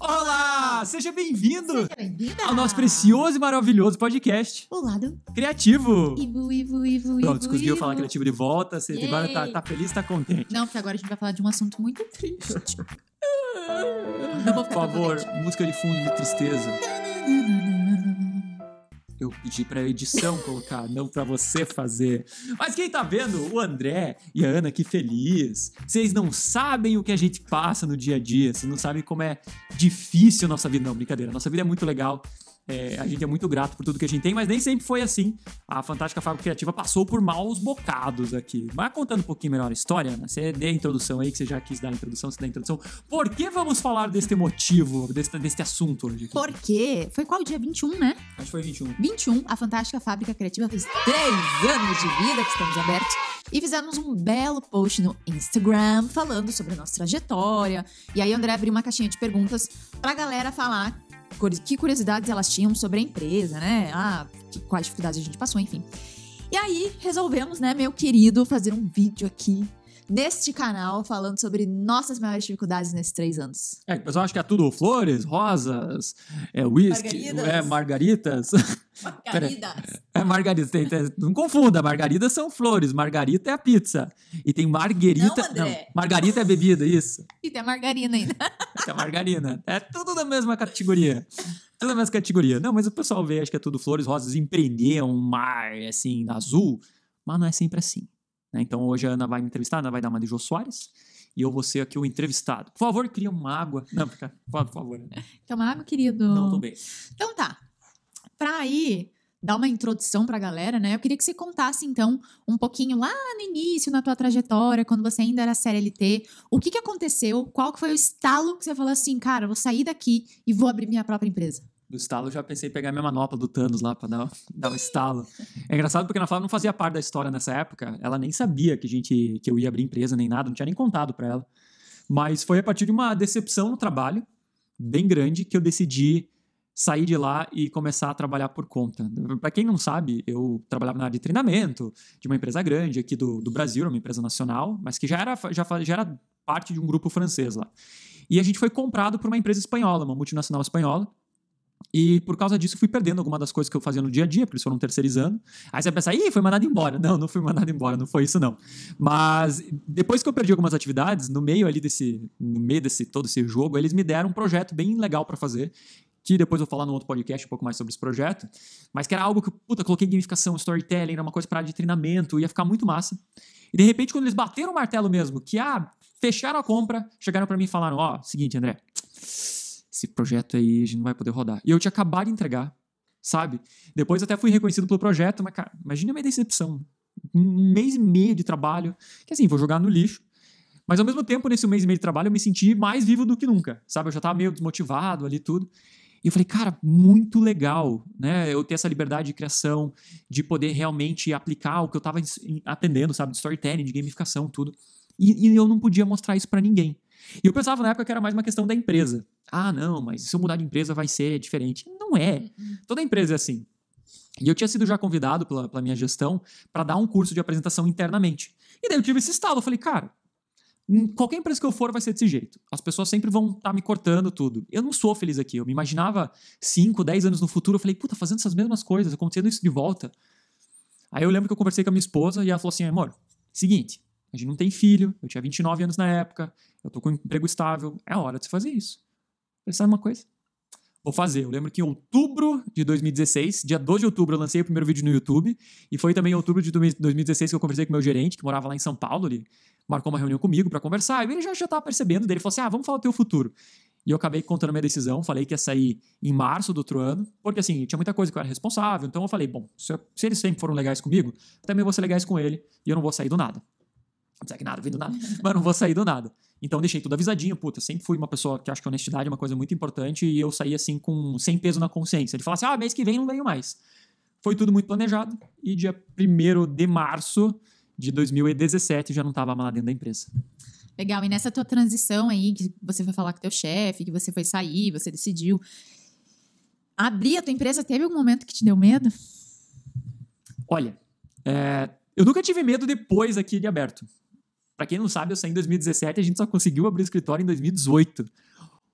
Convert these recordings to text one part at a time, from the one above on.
Olá! Seja bem-vindo bem ao nosso precioso e maravilhoso podcast. O lado criativo. Ivo, Ivo, Ivo, Ivo. Pronto, conseguiu falar criativo de volta. Você Yay. agora tá, tá feliz, tá contente. Não, porque agora a gente vai falar de um assunto muito triste. Não vou ficar Por favor, música de fundo de tristeza eu pedi pra edição colocar, não pra você fazer. Mas quem tá vendo, o André e a Ana, que feliz. Vocês não sabem o que a gente passa no dia a dia, vocês não sabem como é difícil a nossa vida. Não, brincadeira, nossa vida é muito legal. É, a gente é muito grato por tudo que a gente tem, mas nem sempre foi assim. A Fantástica Fábrica Criativa passou por maus bocados aqui. Mas contando um pouquinho melhor a história, né? você dê a introdução aí, que você já quis dar a introdução, você dá a introdução. Por que vamos falar deste motivo, deste, deste assunto hoje? Aqui? Porque foi qual dia? 21, né? Acho que foi 21. 21, a Fantástica Fábrica Criativa fez três anos de vida que estamos abertos. E fizemos um belo post no Instagram falando sobre a nossa trajetória. E aí o André abriu uma caixinha de perguntas pra galera falar que curiosidades elas tinham sobre a empresa, né? Ah, que, quais dificuldades a gente passou, enfim. E aí resolvemos, né, meu querido, fazer um vídeo aqui neste canal falando sobre nossas maiores dificuldades nesses três anos. É, o pessoal acha que é tudo flores, rosas, é whisky, margaridas. é margaritas. Margaridas. é, é margaridas. não confunda, margaridas são flores, margarita é a pizza. E tem marguerita. Não, não, margarita é bebida, isso. E tem a margarina ainda. tem a margarina. É tudo da mesma categoria. Tudo da mesma categoria. Não, mas o pessoal vê, acho que é tudo flores, rosas, empreender um mar, assim, azul. Mas não é sempre assim. Né? Então hoje a Ana vai me entrevistar, a Ana vai dar uma de Jô Soares e eu vou ser aqui o entrevistado. Por favor, cria uma água. Não, por favor. Toma né? água, querido. Não, tô bem. Então tá. Pra aí dar uma introdução pra galera, né? Eu queria que você contasse, então, um pouquinho lá no início, na tua trajetória, quando você ainda era CLT, o que que aconteceu? Qual que foi o estalo que você falou assim, cara, vou sair daqui e vou abrir minha própria empresa? do estalo, eu já pensei em pegar minha manopla do Thanos lá para dar, dar um estalo. É engraçado porque a Ana Flávia não fazia parte da história nessa época, ela nem sabia que a gente que eu ia abrir empresa nem nada, não tinha nem contado para ela. Mas foi a partir de uma decepção no trabalho bem grande que eu decidi sair de lá e começar a trabalhar por conta. Para quem não sabe, eu trabalhava na área de treinamento de uma empresa grande aqui do, do Brasil, uma empresa nacional, mas que já era, já, já era parte de um grupo francês lá. E a gente foi comprado por uma empresa espanhola, uma multinacional espanhola, e por causa disso, fui perdendo alguma das coisas que eu fazia no dia a dia, porque eles foram terceirizando. Aí você vai pensar, ih, foi mandado embora. Não, não fui mandado embora, não foi isso, não. Mas depois que eu perdi algumas atividades, no meio ali desse, no meio desse todo esse jogo, eles me deram um projeto bem legal para fazer, que depois eu vou falar num outro podcast um pouco mais sobre esse projeto, mas que era algo que, puta, coloquei gamificação, storytelling, era uma coisa para de treinamento, ia ficar muito massa. E de repente, quando eles bateram o martelo mesmo, que ah, fecharam a compra, chegaram para mim e falaram: ó, oh, seguinte, André esse projeto aí a gente não vai poder rodar. E eu tinha acabado de entregar, sabe? Depois até fui reconhecido pelo projeto, mas, cara, imagina a minha decepção. Um mês e meio de trabalho, que assim, vou jogar no lixo. Mas ao mesmo tempo, nesse mês e meio de trabalho, eu me senti mais vivo do que nunca, sabe? Eu já estava meio desmotivado ali tudo. E eu falei, cara, muito legal, né? Eu ter essa liberdade de criação, de poder realmente aplicar o que eu estava aprendendo, sabe? De storytelling, de gamificação, tudo. E, e eu não podia mostrar isso para ninguém. E eu pensava na época que era mais uma questão da empresa. Ah, não, mas se eu mudar de empresa vai ser diferente. Não é. Uhum. Toda empresa é assim. E eu tinha sido já convidado pela, pela minha gestão para dar um curso de apresentação internamente. E daí eu tive esse estalo. Eu falei, cara, hum, qualquer empresa que eu for vai ser desse jeito. As pessoas sempre vão estar tá me cortando tudo. Eu não sou feliz aqui. Eu me imaginava 5, 10 anos no futuro. Eu falei, puta, fazendo essas mesmas coisas, acontecendo isso de volta. Aí eu lembro que eu conversei com a minha esposa e ela falou assim: amor, seguinte, a gente não tem filho, eu tinha 29 anos na época, eu tô com um emprego estável, é hora de se fazer isso. você sabe uma coisa? Vou fazer. Eu lembro que em outubro de 2016, dia 2 de outubro, eu lancei o primeiro vídeo no YouTube. E foi também em outubro de 2016 que eu conversei com meu gerente, que morava lá em São Paulo. Ele marcou uma reunião comigo para conversar. E ele já, já tava percebendo dele. Ele falou assim: ah, vamos falar do teu futuro. E eu acabei contando minha decisão, falei que ia sair em março do outro ano, porque assim, tinha muita coisa que eu era responsável, então eu falei, bom, se, eu, se eles sempre foram legais comigo, também vou ser legais com ele, e eu não vou sair do nada não que nada, vem do nada, uhum. mas não vou sair do nada. Então deixei tudo avisadinho, puta, sempre fui uma pessoa que acho que honestidade é uma coisa muito importante e eu saí assim com sem peso na consciência. ele falasse assim, ah, mês que vem não venho mais. Foi tudo muito planejado e dia 1 de março de 2017 já não estava lá dentro da empresa. Legal, e nessa tua transição aí, que você foi falar com teu chefe, que você foi sair, você decidiu abrir a tua empresa, teve algum momento que te deu medo? Olha, é, eu nunca tive medo depois aqui de aberto. Para quem não sabe, eu saí em 2017 e a gente só conseguiu abrir o escritório em 2018.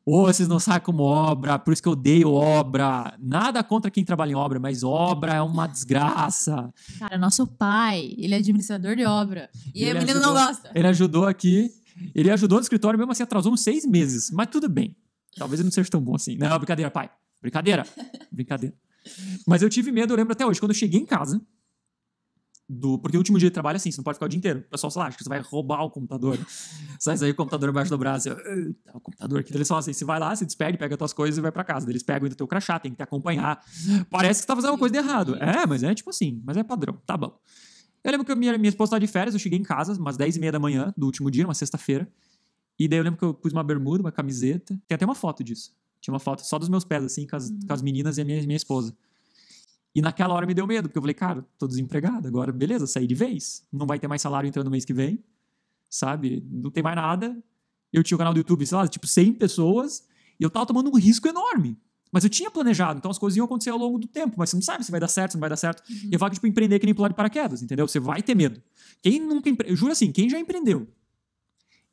Ô, oh, vocês não sabem como obra, por isso que eu odeio obra. Nada contra quem trabalha em obra, mas obra é uma desgraça. Cara, nosso pai, ele é administrador de obra. E ele a menina não gosta. Ele ajudou aqui. Ele ajudou no escritório, mesmo assim atrasou uns seis meses. Mas tudo bem. Talvez ele não seja tão bom assim. Não, brincadeira, pai. Brincadeira. Brincadeira. Mas eu tive medo, eu lembro até hoje. Quando eu cheguei em casa, do. Porque o último dia de trabalho é assim, você não pode ficar o dia inteiro. O pessoal, sei lá, que você vai roubar o computador. sai sair o computador embaixo do braço. Eu, o computador aqui. eles falam assim: você vai lá, se despede, pega as tuas coisas e vai para casa. Eles pegam ainda teu crachá, tem que te acompanhar. Parece que você tá fazendo uma coisa de errado. Uhum. É, mas é tipo assim, mas é padrão, tá bom. Eu lembro que eu, minha, minha esposa tava tá de férias, eu cheguei em casa, umas 10 e meia da manhã do último dia, uma sexta-feira. E daí eu lembro que eu pus uma bermuda, uma camiseta. Tem até uma foto disso. Tinha uma foto só dos meus pés, assim, com as, uhum. com as uhum. meninas e a minha, minha esposa. E naquela hora me deu medo, porque eu falei, cara, tô desempregado, agora beleza, saí de vez. Não vai ter mais salário entrando no mês que vem, sabe? Não tem mais nada. Eu tinha o um canal do YouTube, sei lá, tipo 100 pessoas, e eu tava tomando um risco enorme. Mas eu tinha planejado, então as coisas iam acontecer ao longo do tempo, mas você não sabe se vai dar certo, se não vai dar certo. Uhum. E eu falo que, tipo, empreender é que nem pular de paraquedas, entendeu? Você vai ter medo. Quem nunca. Empre... Eu juro assim, quem já empreendeu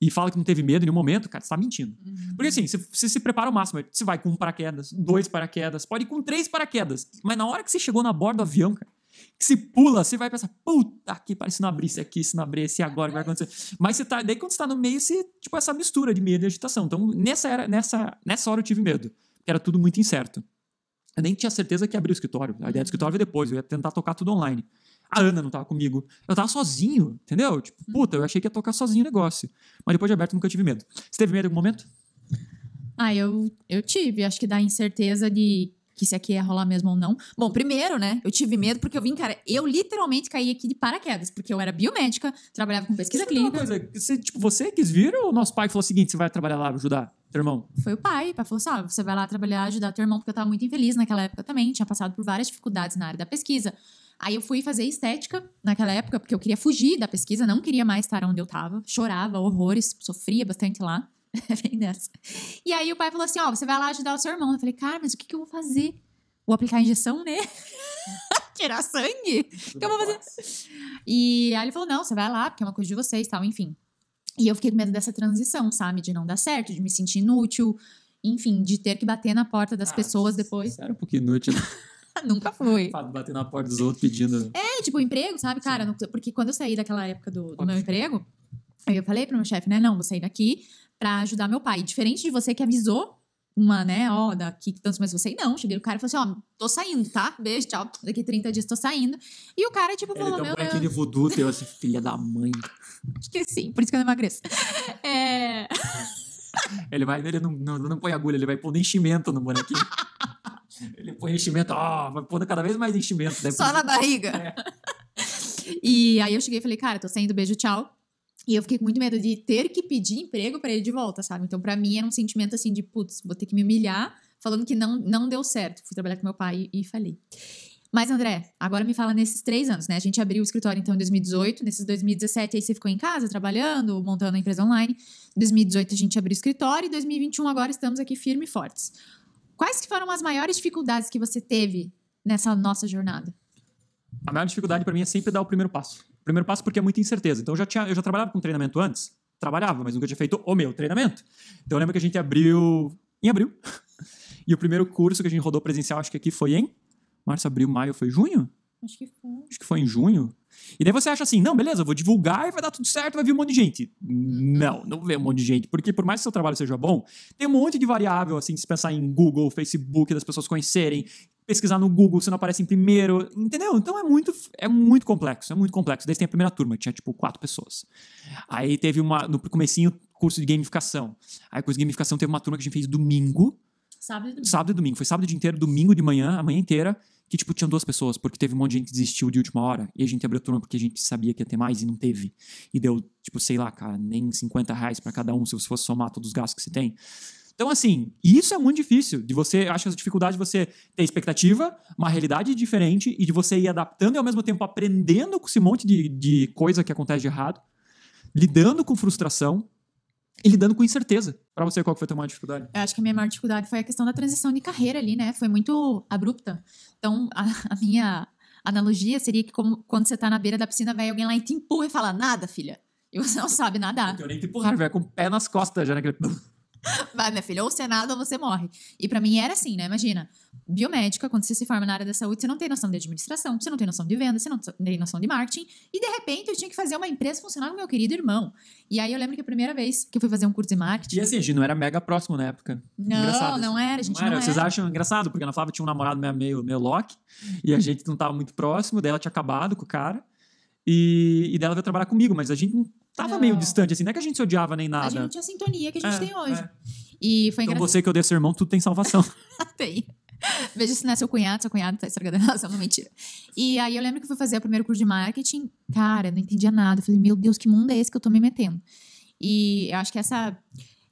e fala que não teve medo em nenhum momento, cara, você tá mentindo. Uhum. Porque assim, você se prepara o máximo. Você vai com um paraquedas, dois paraquedas, pode ir com três paraquedas. Mas na hora que você chegou na borda do avião, cara, que se pula, você vai pensar, puta que pariu, se não abrir, se aqui, se não abrir, se agora, o que vai acontecer? Mas você tá, daí quando você tá no meio, você, tipo, essa mistura de medo e agitação. Então, nessa, era, nessa, nessa hora eu tive medo, porque era tudo muito incerto. Eu nem tinha certeza que ia abrir o escritório. A ideia do escritório veio depois, eu ia tentar tocar tudo online. A Ana não tava comigo. Eu tava sozinho, entendeu? Tipo, uhum. puta, eu achei que ia tocar sozinho o negócio. Mas depois de aberto, nunca tive medo. Você teve medo em algum momento? Ah, eu, eu tive. Acho que dá incerteza de que se aqui ia rolar mesmo ou não. Bom, primeiro, né, eu tive medo porque eu vim, cara, eu literalmente caí aqui de paraquedas, porque eu era biomédica, trabalhava com pesquisa é clínica. coisa, você, tipo, você quis vir ou nosso pai falou o seguinte, você vai trabalhar lá, ajudar teu irmão? Foi o pai, pai falou assim, ah, você vai lá trabalhar, ajudar teu irmão, porque eu tava muito infeliz naquela época também, tinha passado por várias dificuldades na área da pesquisa, Aí eu fui fazer estética naquela época, porque eu queria fugir da pesquisa, não queria mais estar onde eu estava. Chorava horrores, sofria bastante lá. Vem dessa. E aí o pai falou assim: Ó, oh, você vai lá ajudar o seu irmão. Eu falei, cara, mas o que, que eu vou fazer? Vou aplicar injeção né? Tirar sangue? O que eu vou fazer? E aí ele falou: não, você vai lá, porque é uma coisa de vocês tal, enfim. E eu fiquei com medo dessa transição, sabe? De não dar certo, de me sentir inútil, enfim, de ter que bater na porta das ah, pessoas depois. Era um pouquinho inútil. Né? Nunca fui. bater na porta dos outros pedindo. É, tipo, emprego, sabe, cara? Não, porque quando eu saí daquela época do, do meu emprego, aí eu falei pro meu chefe, né? Não, vou sair daqui pra ajudar meu pai. Diferente de você que avisou uma, né, ó, daqui tanto mais você não. Cheguei o cara e falei assim, ó, tô saindo, tá? Beijo, tchau. Daqui 30 dias tô saindo. E o cara, tipo, falou, meu Deus. aquele voodoo teu, assim, filha da mãe. Acho que sim, por isso que eu não emagreço. É... Ele vai, ele não, não, não põe agulha, ele vai pôr enchimento no bonequinho. Ele põe enchimento, ó, vai pondo cada vez mais enchimento. Depois... Né? Só na barriga. É. E aí eu cheguei e falei, cara, tô saindo, beijo, tchau. E eu fiquei com muito medo de ter que pedir emprego para ele de volta, sabe? Então, para mim, era um sentimento assim de, putz, vou ter que me humilhar, falando que não, não deu certo. Fui trabalhar com meu pai e, e falei. Mas, André, agora me fala nesses três anos, né? A gente abriu o escritório, então, em 2018. Nesses 2017, aí você ficou em casa, trabalhando, montando a empresa online. 2018, a gente abriu o escritório. E 2021, agora estamos aqui firme e fortes. Quais foram as maiores dificuldades que você teve nessa nossa jornada? A maior dificuldade para mim é sempre dar o primeiro passo. O primeiro passo porque é muita incerteza. Então eu já tinha, eu já trabalhava com treinamento antes, trabalhava, mas nunca tinha feito o meu treinamento. Então eu lembro que a gente abriu em abril. E o primeiro curso que a gente rodou presencial, acho que aqui foi em março, abril, maio, foi junho? Acho que foi. Acho que foi em junho. E daí você acha assim, não, beleza, eu vou divulgar e vai dar tudo certo, vai vir um monte de gente. Não, não vê um monte de gente, porque por mais que seu trabalho seja bom, tem um monte de variável, assim, se pensar em Google, Facebook, das pessoas conhecerem, pesquisar no Google, você não aparece em primeiro, entendeu? Então é muito, é muito complexo, é muito complexo. Desde tem a primeira turma, tinha tipo quatro pessoas. Aí teve uma, no comecinho, curso de gamificação. Aí curso de gamificação teve uma turma que a gente fez domingo, Sábado e domingo. Sábado e domingo. Foi sábado o dia inteiro, domingo de manhã, a manhã inteira, que, tipo, tinham duas pessoas, porque teve um monte de gente que desistiu de última hora, e a gente abriu turno turma porque a gente sabia que ia ter mais e não teve. E deu, tipo, sei lá, cara, nem 50 reais para cada um, se você fosse somar todos os gastos que você tem. Então, assim, isso é muito difícil. De você, acho que a dificuldade de você ter expectativa, uma realidade diferente, e de você ir adaptando e ao mesmo tempo aprendendo com esse monte de, de coisa que acontece de errado, lidando com frustração, e lidando com incerteza. Para você, qual foi a tua maior dificuldade? Eu acho que a minha maior dificuldade foi a questão da transição de carreira ali, né? Foi muito abrupta. Então, a, a minha analogia seria que como, quando você tá na beira da piscina, vai alguém lá e te empurra e fala, nada, filha. E você não sabe nadar. eu nem te empurrar, vai com o pé nas costas já naquele... Né? Vai, minha filha, ou o Senado ou você morre. E para mim era assim, né? Imagina, biomédica, quando você se forma na área da saúde, você não tem noção de administração, você não tem noção de venda, você não tem noção de marketing. E de repente eu tinha que fazer uma empresa funcionar com meu querido irmão. E aí eu lembro que a primeira vez que eu fui fazer um curso de marketing. E assim, a gente não era mega próximo na época. Não, engraçado, não era, a gente não, não era. era. Vocês acham engraçado, porque na Flávia tinha um namorado meio, meio, meio Loki, e a gente não tava muito próximo, daí ela tinha acabado com o cara. E, e dela veio trabalhar comigo, mas a gente não tava não. meio distante, assim. Não é que a gente se odiava nem nada. A gente não tinha a sintonia que a gente é, tem hoje. É. E foi então você que odeia seu irmão, tudo tem salvação. tem. Veja se não é seu cunhado, seu cunhado tá estragando a relação, não mentira. E aí eu lembro que eu fui fazer o primeiro curso de marketing, cara, não entendia nada. Eu falei, meu Deus, que mundo é esse que eu tô me metendo? E eu acho que essa,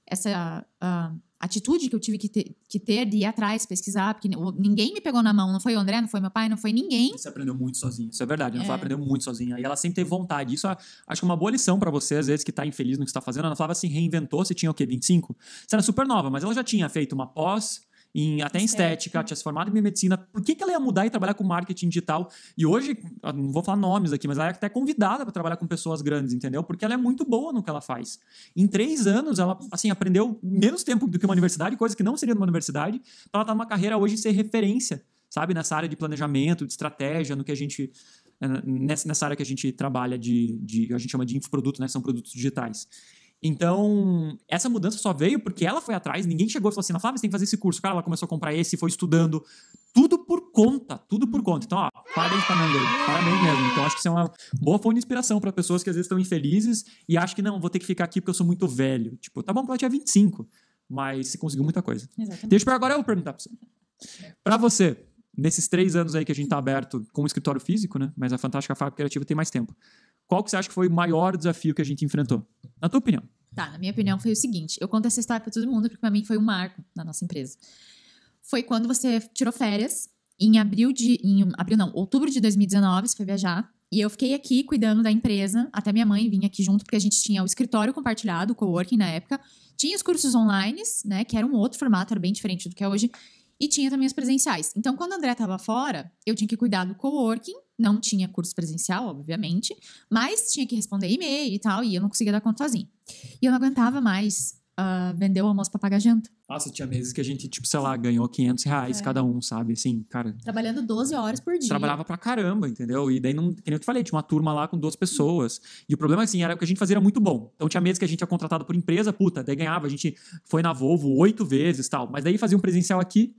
essa uh, atitude que eu tive que ter, que ter de ir atrás, pesquisar, porque ninguém me pegou na mão, não foi o André, não foi meu pai, não foi ninguém. Você aprendeu muito sozinha, isso é verdade, a Ana é. Flávia aprendeu muito sozinha, e ela sempre teve vontade, isso é, acho que é uma boa lição para você, às vezes, que tá infeliz no que está fazendo, a Ana Flávia se reinventou, você tinha o quê, 25? Você era super nova, mas ela já tinha feito uma pós, em, até em estética, tinha se formado em medicina. Por que, que ela ia mudar e trabalhar com marketing digital? E hoje, ah, não vou falar nomes aqui, mas ela é até convidada para trabalhar com pessoas grandes, entendeu? Porque ela é muito boa no que ela faz. Em três anos, ela assim aprendeu menos tempo do que uma universidade, coisa que não seria numa universidade, para ela estar tá numa carreira hoje ser referência, sabe? Nessa área de planejamento, de estratégia, no que a gente eh, nessa, área que a gente trabalha de, de, a gente chama de infoproduto, né? São produtos digitais. Então, essa mudança só veio porque ela foi atrás, ninguém chegou e falou assim, Flávia, você tem que fazer esse curso. Cara, ela começou a comprar esse, foi estudando. Tudo por conta, tudo por conta. Então, ó, parabéns pra Parabéns mesmo. Então, acho que isso é uma boa fonte de inspiração para pessoas que às vezes estão infelizes e acham que não, vou ter que ficar aqui porque eu sou muito velho. Tipo, tá bom porque eu tinha 25, mas se conseguiu muita coisa. Exatamente. Deixa pra agora eu perguntar pra você. Pra você, nesses três anos aí que a gente tá aberto com o escritório físico, né? Mas a Fantástica Fábrica Criativa tem mais tempo. Qual que você acha que foi o maior desafio que a gente enfrentou? Na tua opinião. Tá, na minha opinião foi o seguinte, eu conto essa história para todo mundo porque para mim foi um marco na nossa empresa. Foi quando você tirou férias em abril de em abril não, outubro de 2019, você foi viajar e eu fiquei aqui cuidando da empresa, até minha mãe vinha aqui junto porque a gente tinha o escritório compartilhado, o coworking na época, tinha os cursos online, né, que era um outro formato, era bem diferente do que é hoje, e tinha também os presenciais. Então, quando o André estava fora, eu tinha que cuidar do coworking não tinha curso presencial, obviamente, mas tinha que responder e-mail e tal, e eu não conseguia dar conta sozinho E eu não aguentava mais uh, vender o almoço pra pagar janta. Nossa, tinha meses que a gente, tipo, sei lá, ganhou 500 reais é. cada um, sabe? Assim, cara. Trabalhando 12 horas por dia. Trabalhava pra caramba, entendeu? E daí, não, que nem eu te falei, tinha uma turma lá com duas pessoas. E o problema, assim, era que a gente fazia era muito bom. Então tinha meses que a gente ia é contratado por empresa, puta, daí ganhava. A gente foi na Volvo oito vezes tal. Mas daí fazia um presencial aqui,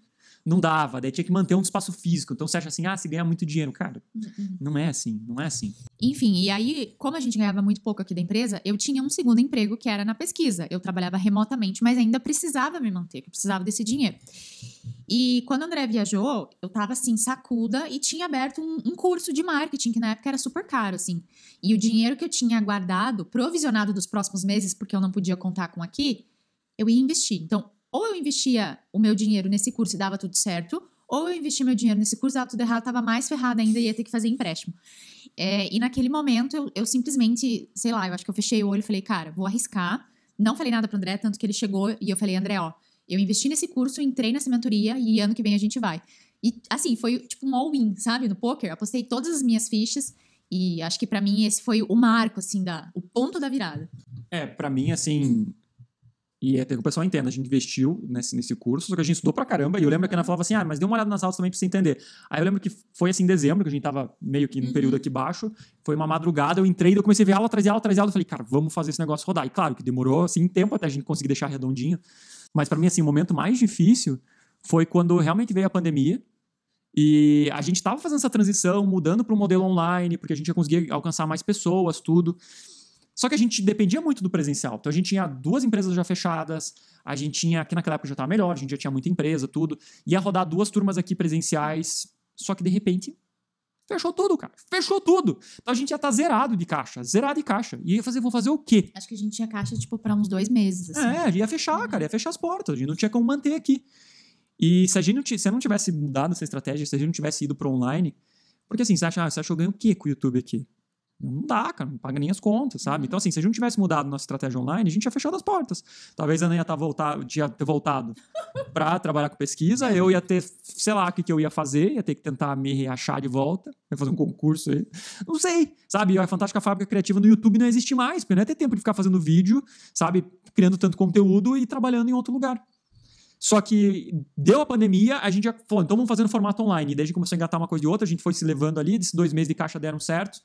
não dava, daí tinha que manter um espaço físico. Então você acha assim, ah, se ganhar muito dinheiro, cara. Uhum. Não é assim, não é assim. Enfim, e aí, como a gente ganhava muito pouco aqui da empresa, eu tinha um segundo emprego que era na pesquisa. Eu trabalhava remotamente, mas ainda precisava me manter, precisava desse dinheiro. E quando o André viajou, eu tava assim, sacuda e tinha aberto um, um, curso de marketing, que na época era super caro, assim. E o dinheiro que eu tinha guardado, provisionado dos próximos meses, porque eu não podia contar com aqui, eu ia investir. Então, ou eu investia o meu dinheiro nesse curso e dava tudo certo, ou eu investi meu dinheiro nesse curso, dava tudo errado, estava mais ferrada ainda e ia ter que fazer empréstimo. É, e naquele momento eu, eu simplesmente, sei lá, eu acho que eu fechei o olho e falei, cara, vou arriscar. Não falei nada pro André, tanto que ele chegou e eu falei, André, ó, eu investi nesse curso, entrei nessa mentoria e ano que vem a gente vai. E assim, foi tipo um all-in, sabe? No poker, apostei todas as minhas fichas e acho que para mim esse foi o marco, assim, da, o ponto da virada. É, para mim, assim, e até que o pessoal entenda, a gente investiu nesse, nesse curso, só que a gente estudou pra caramba. E eu lembro que a Ana falava assim: ah, mas dê uma olhada nas aulas também pra você entender. Aí eu lembro que foi assim em dezembro, que a gente tava meio que num uhum. período aqui baixo. Foi uma madrugada, eu entrei, eu comecei a ver aula trazer aula trazer aula. Eu falei, cara, vamos fazer esse negócio rodar. E claro que demorou assim tempo até a gente conseguir deixar redondinho. Mas para mim, assim, o momento mais difícil foi quando realmente veio a pandemia. E a gente estava fazendo essa transição, mudando para um modelo online, porque a gente ia conseguir alcançar mais pessoas, tudo. Só que a gente dependia muito do presencial. Então a gente tinha duas empresas já fechadas, a gente tinha, que naquela época já estava melhor, a gente já tinha muita empresa, tudo. Ia rodar duas turmas aqui presenciais, só que de repente Fechou tudo, cara. Fechou tudo. Então a gente ia estar tá zerado de caixa, zerado de caixa. E ia fazer, vou fazer o quê? Acho que a gente tinha caixa, tipo, para uns dois meses. Assim. É, ia fechar, cara, ia fechar as portas. A gente não tinha como manter aqui. E se a gente não, se não tivesse mudado essa estratégia, se a gente não tivesse ido pro online, porque assim, você acha, ah, você acha que eu ganho o quê com o YouTube aqui? Não dá, cara, não paga nem as contas, sabe? Uhum. Então, assim, se a gente tivesse mudado nossa estratégia online, a gente tinha fechado as portas. Talvez a Ana ia tá voltar, tinha ter voltado para trabalhar com pesquisa, eu ia ter, sei lá, o que, que eu ia fazer, ia ter que tentar me reachar de volta, ia fazer um concurso aí. Não sei, sabe? A Fantástica Fábrica Criativa no YouTube não existe mais, porque não ia ter tempo de ficar fazendo vídeo, sabe? Criando tanto conteúdo e trabalhando em outro lugar. Só que deu a pandemia, a gente já falou, então vamos fazer no formato online. E daí a gente começou a engatar uma coisa de outra, a gente foi se levando ali, desses dois meses de caixa deram certo.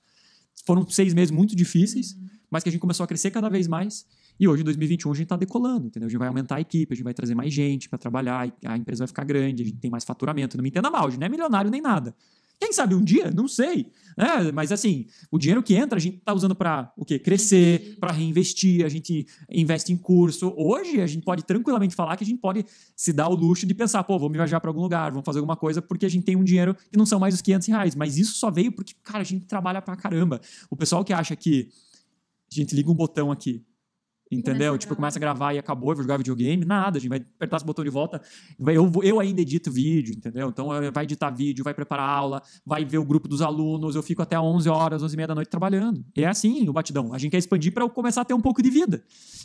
Foram seis meses muito difíceis, uhum. mas que a gente começou a crescer cada vez mais. E hoje, em 2021, a gente está decolando, entendeu? A gente vai aumentar a equipe, a gente vai trazer mais gente para trabalhar, a empresa vai ficar grande, a gente tem mais faturamento. Não me entenda mal, a gente não é milionário nem nada. Quem sabe um dia? Não sei. É, mas assim, o dinheiro que entra a gente está usando para o quê? Crescer, para reinvestir, a gente investe em curso. Hoje a gente pode tranquilamente falar que a gente pode se dar o luxo de pensar, pô, vamos viajar para algum lugar, vamos fazer alguma coisa, porque a gente tem um dinheiro que não são mais os 500 reais. Mas isso só veio porque, cara, a gente trabalha para caramba. O pessoal que acha que a gente liga um botão aqui Entendeu? Começa tipo, começa a gravar e acabou, eu vou jogar videogame, nada, a gente vai apertar esse botão de volta. Eu, eu ainda edito vídeo, entendeu? Então eh, vai editar vídeo, vai preparar aula, vai ver o grupo dos alunos, eu fico até 11 horas, 11 e meia da noite trabalhando. E é assim o batidão. A gente quer expandir para começar a ter um pouco de vida.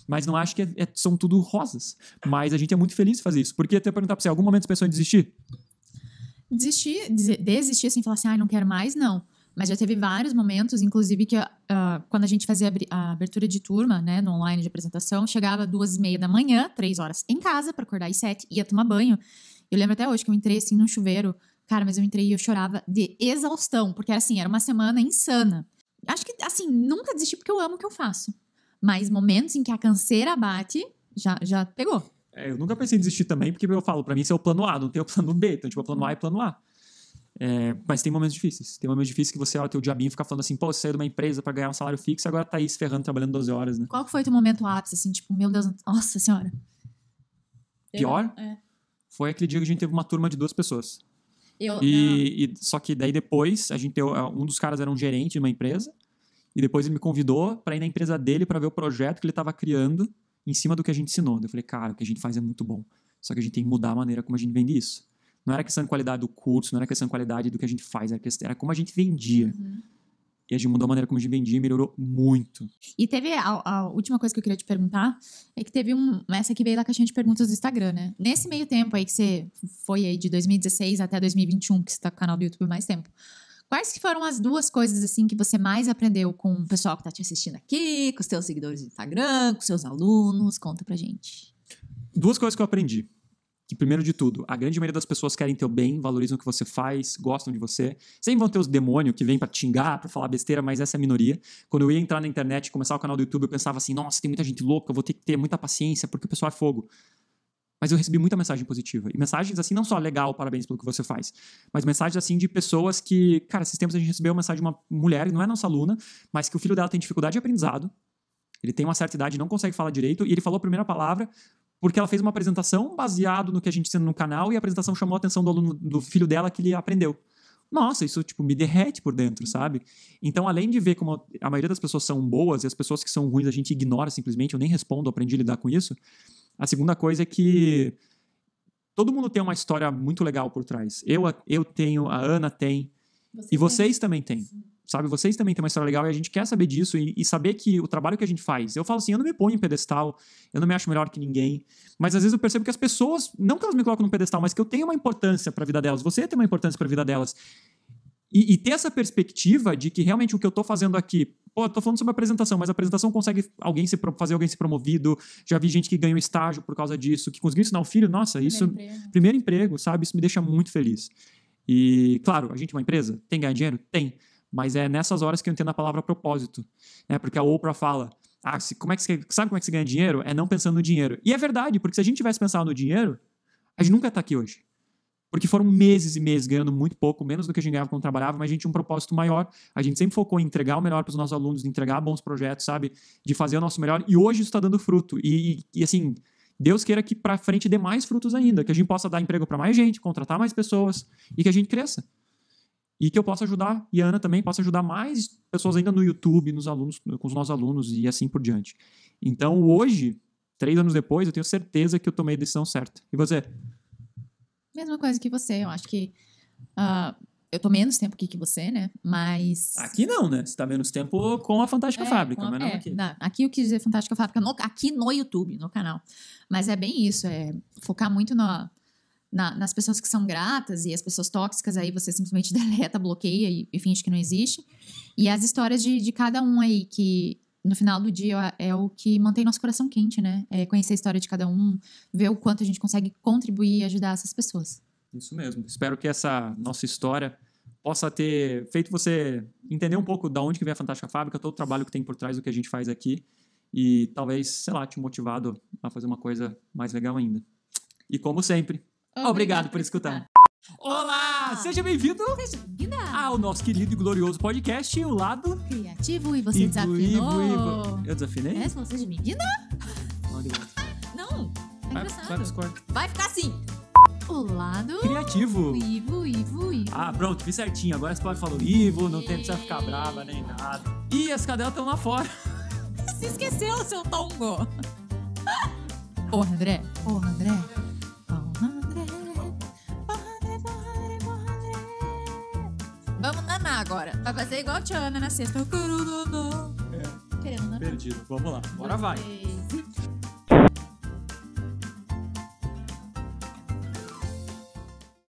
Mas não acho que é, é, são tudo rosas. Mas a gente é muito feliz de fazer isso. Porque até perguntar para você, em algum momento as pessoas desistir? Desistir, desistir assim, falar assim, ah, não quero mais, não. Mas já teve vários momentos, inclusive que uh, quando a gente fazia a abertura de turma, né, no online de apresentação, chegava duas e meia da manhã, três horas em casa para acordar às sete, ia tomar banho. Eu lembro até hoje que eu entrei assim num chuveiro, cara, mas eu entrei e eu chorava de exaustão, porque assim, era uma semana insana. Acho que, assim, nunca desisti porque eu amo o que eu faço. Mas momentos em que a canseira bate, já, já pegou. É, eu nunca pensei em desistir também, porque eu falo, para mim, isso é o plano A, não tem o plano B. Então, tipo, é o plano A e plano A. É, mas tem momentos difíceis. Tem momentos difíceis que você olha o teu diabinho e fica falando assim, pô, você saiu de uma empresa para ganhar um salário fixo e agora tá aí se ferrando, trabalhando 12 horas, né? Qual foi o teu momento ápice, assim, tipo, meu Deus, nossa senhora. Pior? É. Foi aquele dia que a gente teve uma turma de duas pessoas. Eu, e, e, Só que daí depois, a gente teve, um dos caras era um gerente de uma empresa e depois ele me convidou para ir na empresa dele para ver o projeto que ele tava criando em cima do que a gente ensinou. Eu falei, cara, o que a gente faz é muito bom. Só que a gente tem que mudar a maneira como a gente vende isso. Não era questão de qualidade do curso, não era questão de qualidade do que a gente faz, era, questão, era como a gente vendia. Uhum. E a gente mudou a maneira como a gente vendia e melhorou muito. E teve a, a, última coisa que eu queria te perguntar é que teve um. Essa que veio da caixinha de perguntas do Instagram, né? Nesse meio tempo aí que você foi aí de 2016 até 2021, que você tá com o canal do YouTube mais tempo. Quais que foram as duas coisas assim que você mais aprendeu com o pessoal que tá te assistindo aqui, com os teus seguidores do Instagram, com os seus alunos? Conta pra gente. Duas coisas que eu aprendi que, primeiro de tudo, a grande maioria das pessoas querem teu bem, valorizam o que você faz, gostam de você. Sempre vão ter os demônios que vêm para xingar, para falar besteira, mas essa é a minoria. Quando eu ia entrar na internet e começar o canal do YouTube, eu pensava assim: nossa, tem muita gente louca, eu vou ter que ter muita paciência porque o pessoal é fogo. Mas eu recebi muita mensagem positiva. E mensagens assim, não só legal, parabéns pelo que você faz, mas mensagens assim de pessoas que. Cara, esses tempos a gente recebeu uma mensagem de uma mulher, não é nossa aluna, mas que o filho dela tem dificuldade de aprendizado, ele tem uma certa idade, não consegue falar direito, e ele falou a primeira palavra, porque ela fez uma apresentação baseado no que a gente tinha no canal e a apresentação chamou a atenção do aluno, do filho dela que ele aprendeu. Nossa, isso tipo me derrete por dentro, sabe? Então, além de ver como a maioria das pessoas são boas e as pessoas que são ruins a gente ignora simplesmente, eu nem respondo, aprendi a lidar com isso. A segunda coisa é que todo mundo tem uma história muito legal por trás. Eu, eu tenho, a Ana tem, Você e vocês tem. também têm. Sim sabe? Vocês também têm uma história legal e a gente quer saber disso e, e, saber que o trabalho que a gente faz. Eu falo assim, eu não me ponho em pedestal, eu não me acho melhor que ninguém, mas às vezes eu percebo que as pessoas, não que elas me colocam no pedestal, mas que eu tenho uma importância para a vida delas, você tem uma importância para a vida delas. E, e, ter essa perspectiva de que realmente o que eu estou fazendo aqui, pô, eu falando sobre apresentação, mas a apresentação consegue alguém se fazer alguém ser promovido. Já vi gente que ganhou estágio por causa disso, que conseguiu ensinar o filho, nossa, primeiro isso. Emprego. Primeiro emprego, sabe? Isso me deixa muito feliz. E, claro, a gente é uma empresa, tem que ganhar dinheiro? Tem. Mas é nessas horas que eu entendo a palavra propósito. Né? Porque a Oprah fala: ah, se, como é que você, sabe como é que você ganha dinheiro? É não pensando no dinheiro. E é verdade, porque se a gente tivesse pensado no dinheiro, a gente nunca está aqui hoje. Porque foram meses e meses ganhando muito pouco, menos do que a gente ganhava quando trabalhava, mas a gente tinha um propósito maior. A gente sempre focou em entregar o melhor para os nossos alunos, de entregar bons projetos, sabe? De fazer o nosso melhor. E hoje isso está dando fruto. E, e, e, assim, Deus queira que para frente dê mais frutos ainda, que a gente possa dar emprego para mais gente, contratar mais pessoas e que a gente cresça e que eu possa ajudar, e a Ana também possa ajudar mais pessoas ainda no YouTube, nos alunos, com os nossos alunos e assim por diante. Então, hoje, três anos depois, eu tenho certeza que eu tomei a decisão certa. E você? Mesma coisa que você. Eu acho que uh, eu tô menos tempo aqui que você, né? Mas. Aqui não, né? Você tá menos tempo com a Fantástica é, Fábrica, a, mas não é, aqui. Não, aqui eu quis dizer Fantástica Fábrica, no, aqui no YouTube, no canal. Mas é bem isso, é focar muito na na, nas pessoas que são gratas e as pessoas tóxicas, aí você simplesmente deleta, bloqueia e, e finge que não existe. E as histórias de, de cada um aí, que no final do dia é o que mantém nosso coração quente, né? É conhecer a história de cada um, ver o quanto a gente consegue contribuir e ajudar essas pessoas. Isso mesmo. Espero que essa nossa história possa ter feito você entender um pouco da onde que vem a Fantástica Fábrica, todo o trabalho que tem por trás do que a gente faz aqui e talvez, sei lá, te motivado a fazer uma coisa mais legal ainda. E como sempre, Obrigado, Obrigado por escutar. Olá! Ah, seja bem-vindo bem ao nosso querido e glorioso podcast, o lado criativo e você Ivo, desafinou. Ivo, Ivo. Eu desafinei? É, você de menina? Não, é vai, vai, vai ficar assim. O lado criativo. Ivo, Ivo, Ivo. Ah, pronto, fiz certinho. Agora você pode falar Ivo, não tem precisa ficar brava nem nada. E as cadelas estão lá fora. Se esqueceu, seu tongo. Porra, André. Porra, André. Vai fazer igual a Tiana na né? sexta. Querendo, né? Perdido. Vamos lá. Bora vai.